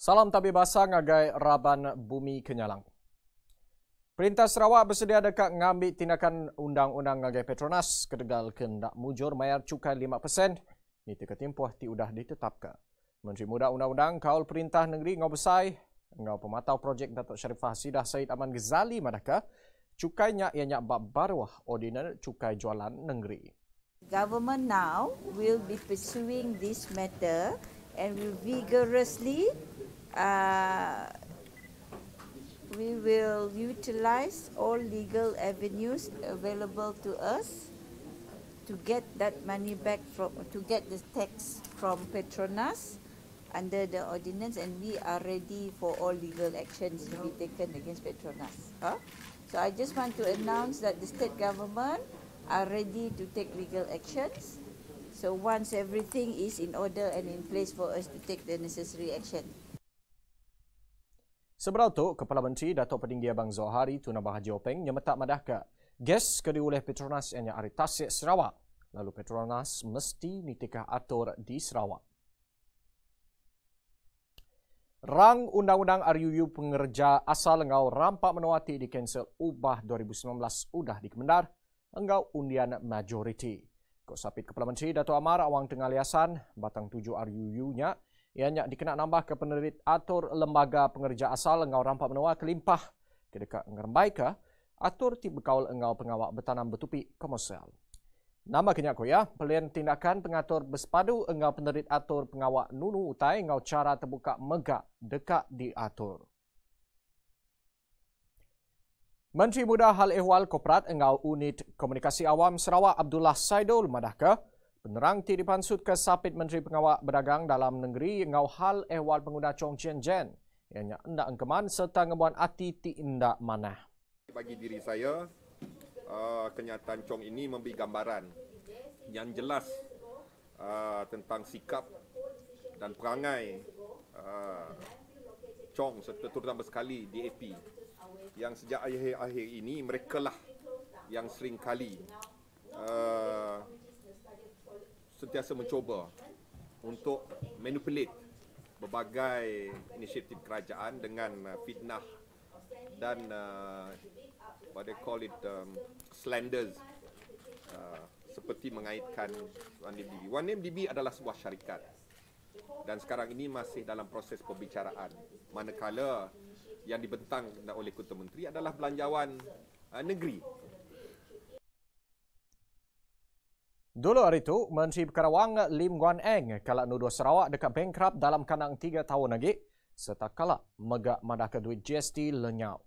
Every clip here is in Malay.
Salam tabi basah ngagai raban bumi kenyalang. Perintah Sarawak bersedia dekat ngambil tindakan undang-undang ngagai Petronas kedegal kendak mujur mayar cukai 5%. Ni tiga tempoh ti udah ditetapkan. Menteri Muda Undang-Undang Kaul Perintah Negeri Ngau Besai, Ngau Pematau Projek Datuk Syarifah Sidah Said Aman Ghazali madaka cukainya ianya ya bab baruah ordinar cukai jualan negeri. Government now will be pursuing this matter and we vigorously uh, we will utilize all legal avenues available to us to get that money back from to get the tax from Petronas under the ordinance and we are ready for all legal actions to be taken against Petronas. Huh? So I just want to announce that the state government are ready to take legal actions. So once everything is in order and in place for us to take the necessary action. Sebelum itu, Kepala Menteri Datuk Peninggi Abang Zohari Tun Abah Haji Openg nyemetak madahka gas kedi oleh Petronas yang hari Tasik Sarawak. Lalu Petronas mesti nitikah atur di Sarawak. Rang Undang-Undang RUU Pengerja Asal Engau Rampak Menawati di Kansel Ubah 2019 sudah dikemendar. Engau undian majoriti. Kok Sapit Kepala Menteri Dato' Amar Awang Tengah Liasan batang tujuh RUU-nya ianya dikenak nambah ke penerbit atur lembaga pengerja asal engau rampak menua kelimpah ke dekat ngerembai atur tipe bekaul engau pengawak bertanam bertupi komersial. Nama kenyak ko ya, pelian tindakan pengatur bersepadu engau penerbit atur pengawak nunu utai engau cara terbuka megak dekat diatur. Menteri Muda Hal Ehwal Koprat Engau Unit Komunikasi Awam Sarawak Abdullah Saidul Madaka penerang tiri pansut ke Sapit Menteri Pengawal Berdagang dalam Negeri Engau Hal Ehwal Pengguna Chong Chen Jen yang tidak engkeman serta ngebuan ati ti enda mana. Bagi diri saya, uh, kenyataan Chong ini memberi gambaran yang jelas uh, tentang sikap dan perangai uh, Chong serta terutama sekali DAP yang sejak akhir-akhir ini mereka lah yang sering kali uh, sentiasa mencuba untuk manipulate berbagai inisiatif kerajaan dengan uh, fitnah dan uh, what they call it um, slanders uh, seperti mengaitkan 1MDB. 1MDB adalah sebuah syarikat dan sekarang ini masih dalam proses pembicaraan manakala yang dibentang oleh Kota Menteri adalah belanjawan uh, negeri. Dulu hari itu, Menteri Perkarawang Lim Guan Eng kalau nudu Sarawak dekat bankrupt dalam kanang tiga tahun lagi serta kala mega madah ke duit GST lenyau.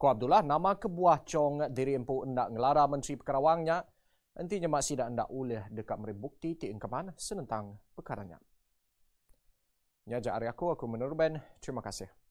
Ko Abdullah nama kebuah cong diri empu endak ngelara Menteri Perkarawangnya nantinya masih dah endak ulih dekat meribukti ti engkapan senentang perkaranya. Nyaja Aryaku, aku Menurban. Terima kasih.